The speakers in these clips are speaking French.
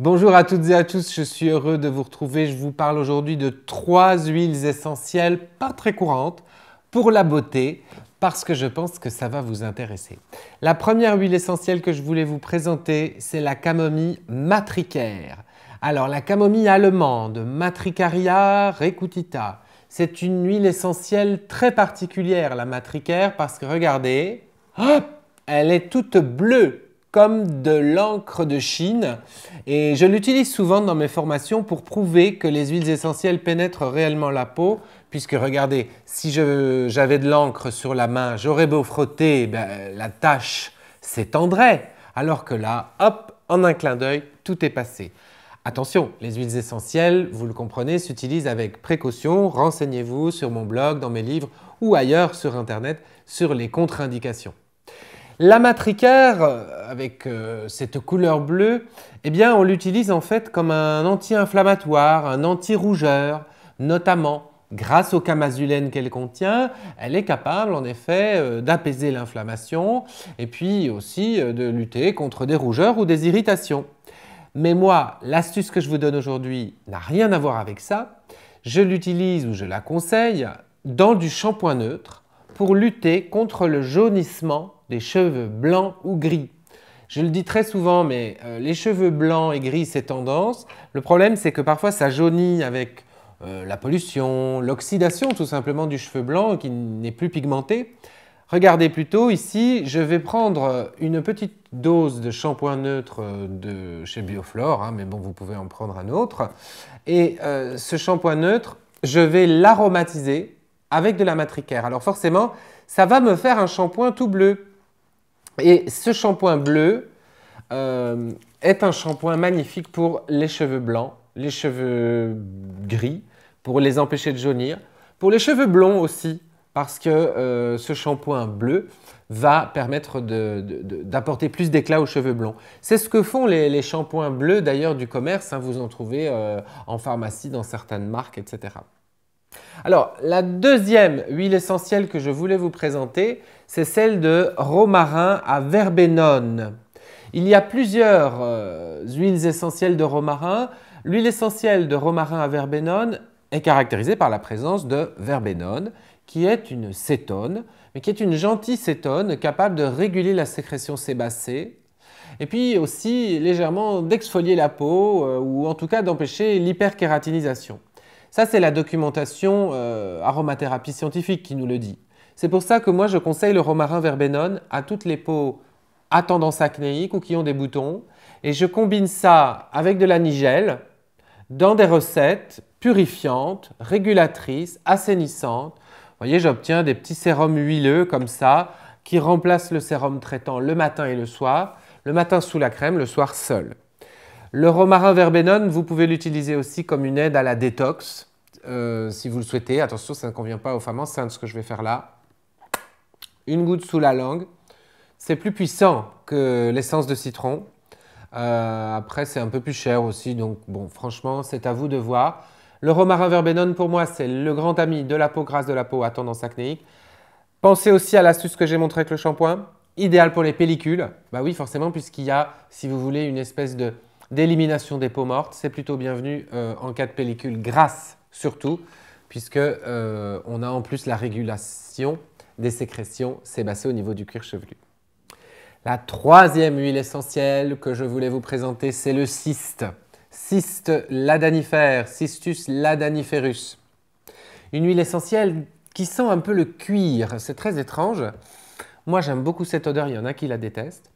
Bonjour à toutes et à tous, je suis heureux de vous retrouver. Je vous parle aujourd'hui de trois huiles essentielles pas très courantes pour la beauté parce que je pense que ça va vous intéresser. La première huile essentielle que je voulais vous présenter, c'est la camomille matricaire. Alors la camomille allemande, Matricaria recutita, c'est une huile essentielle très particulière, la matricaire, parce que regardez, elle est toute bleue comme de l'encre de Chine et je l'utilise souvent dans mes formations pour prouver que les huiles essentielles pénètrent réellement la peau puisque regardez, si j'avais de l'encre sur la main, j'aurais beau frotter, eh la tache s'étendrait alors que là, hop, en un clin d'œil, tout est passé. Attention, les huiles essentielles, vous le comprenez, s'utilisent avec précaution. Renseignez-vous sur mon blog, dans mes livres ou ailleurs sur Internet sur les contre-indications. La matricaire, euh, avec euh, cette couleur bleue, eh bien, on l'utilise en fait comme un anti-inflammatoire, un anti-rougeur, notamment grâce au camazulène qu'elle contient, elle est capable en effet euh, d'apaiser l'inflammation et puis aussi de lutter contre des rougeurs ou des irritations. Mais moi, l'astuce que je vous donne aujourd'hui n'a rien à voir avec ça. Je l'utilise ou je la conseille dans du shampoing neutre pour lutter contre le jaunissement les cheveux blancs ou gris. Je le dis très souvent, mais euh, les cheveux blancs et gris, c'est tendance. Le problème, c'est que parfois, ça jaunit avec euh, la pollution, l'oxydation tout simplement du cheveu blanc qui n'est plus pigmenté. Regardez plutôt ici, je vais prendre une petite dose de shampoing neutre euh, de chez Bioflore, hein, mais bon, vous pouvez en prendre un autre. Et ce shampoing neutre, je vais l'aromatiser avec de la matricaire. Alors forcément, ça va me faire un shampoing tout bleu. Et ce shampoing bleu euh, est un shampoing magnifique pour les cheveux blancs, les cheveux gris, pour les empêcher de jaunir, pour les cheveux blonds aussi, parce que euh, ce shampoing bleu va permettre d'apporter plus d'éclat aux cheveux blonds. C'est ce que font les, shampoings bleus d'ailleurs du commerce, hein, vous en trouvez euh, en pharmacie dans certaines marques, etc. Alors, la deuxième huile essentielle que je voulais vous présenter, c'est celle de romarin à verbenone. Il y a plusieurs euh, huiles essentielles de romarin. L'huile essentielle de romarin à verbenone est caractérisée par la présence de verbenone, qui est une cétone, mais qui est une gentille cétone capable de réguler la sécrétion sébacée, et puis aussi légèrement d'exfolier la peau, euh, ou en tout cas d'empêcher l'hyperkératinisation. Ça, c'est la documentation euh, aromathérapie scientifique qui nous le dit. C'est pour ça que moi, je conseille le romarin verbenone à toutes les peaux à tendance acnéique ou qui ont des boutons. Et je combine ça avec de la nigelle dans des recettes purifiantes, régulatrices, assainissantes. Vous voyez, j'obtiens des petits sérums huileux comme ça qui remplacent le sérum traitant le matin et le soir, le matin sous la crème, le soir seul. Le romarin verbenone, vous pouvez l'utiliser aussi comme une aide à la détox, euh, si vous le souhaitez. Attention, ça ne convient pas aux femmes enceintes, ce que je vais faire là. Une goutte sous la langue. C'est plus puissant que l'essence de citron. Euh, après, c'est un peu plus cher aussi, donc bon, franchement, c'est à vous de voir. Le romarin verbenone, pour moi, c'est le grand ami de la peau grasse, de la peau à tendance acnéique. Pensez aussi à l'astuce que j'ai montrée avec le shampoing, idéal pour les pellicules. Bah oui, forcément, puisqu'il y a, si vous voulez, une espèce de d'élimination des peaux mortes. C'est plutôt bienvenu euh, en cas de pellicule grasse surtout, puisque euh, on a en plus la régulation des sécrétions sébacées au niveau du cuir chevelu. La troisième huile essentielle que je voulais vous présenter, c'est le cyste. Cyste ladanifère, Cystus ladaniferus. Une huile essentielle qui sent un peu le cuir. C'est très étrange. Moi, j'aime beaucoup cette odeur. Il y en a qui la détestent.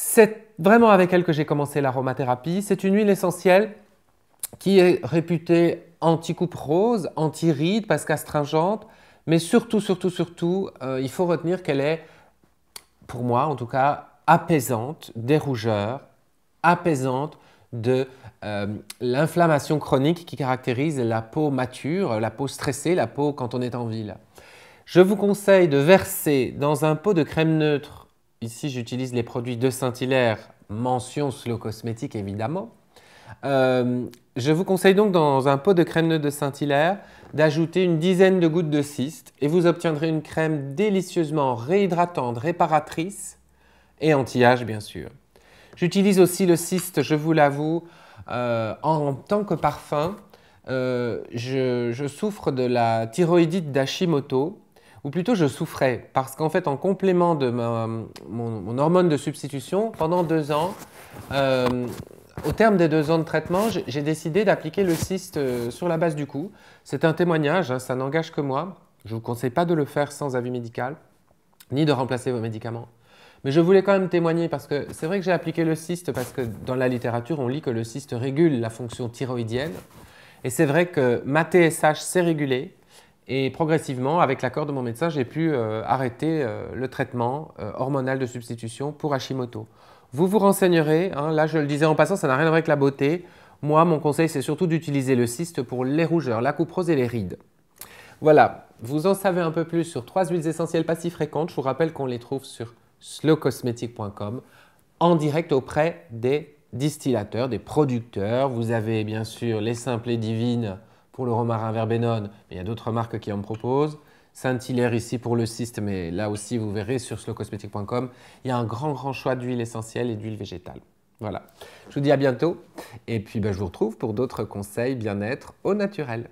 C'est vraiment avec elle que j'ai commencé l'aromathérapie. C'est une huile essentielle qui est réputée anti-coupe rose, anti-ride parce qu'astringente, mais surtout, surtout, surtout, euh, il faut retenir qu'elle est, pour moi en tout cas, apaisante des rougeurs, apaisante de euh, l'inflammation chronique qui caractérise la peau mature, la peau stressée, la peau quand on est en ville. Je vous conseille de verser dans un pot de crème neutre Ici, j'utilise les produits de Saint-Hilaire, mention slow cosmétique évidemment. Euh, je vous conseille donc dans un pot de crème de Saint-Hilaire d'ajouter une dizaine de gouttes de cyste et vous obtiendrez une crème délicieusement réhydratante, réparatrice et anti-âge bien sûr. J'utilise aussi le cyste, je vous l'avoue, euh, en tant que parfum. Euh, je, je, souffre de la thyroïdite d'Hashimoto ou plutôt je souffrais, parce qu'en fait, en complément de mon, hormone de substitution, pendant deux ans, euh, au terme des deux ans de traitement, j'ai décidé d'appliquer le cyste euh, sur la base du cou. C'est un témoignage, hein, ça n'engage que moi. Je ne vous conseille pas de le faire sans avis médical, ni de remplacer vos médicaments. Mais je voulais quand même témoigner parce que c'est vrai que j'ai appliqué le cyste parce que dans la littérature, on lit que le cyste régule la fonction thyroïdienne. Et c'est vrai que ma TSH s'est régulée, et progressivement, avec l'accord de mon médecin, j'ai pu euh, arrêter euh, le traitement euh, hormonal de substitution pour Hashimoto. Vous vous renseignerez, hein, là je le disais en passant, ça n'a rien à voir avec la beauté. Moi, mon conseil, c'est surtout d'utiliser le cyste pour les rougeurs, la couperose et les rides. Voilà, vous en savez un peu plus sur trois huiles essentielles pas si fréquentes. Je vous rappelle qu'on les trouve sur slowcosmetic.com en direct auprès des distillateurs, des producteurs. Vous avez bien sûr les simples et divines pour le romarin verbenone, il y a d'autres marques qui en proposent. Saint-Hilaire ici pour le cyste, mais là aussi vous verrez sur slowcosmetic.com, il y a un grand grand choix d'huile essentielle et d'huile végétale. Voilà. Je vous dis à bientôt et puis ben, je vous retrouve pour d'autres conseils bien-être au naturel.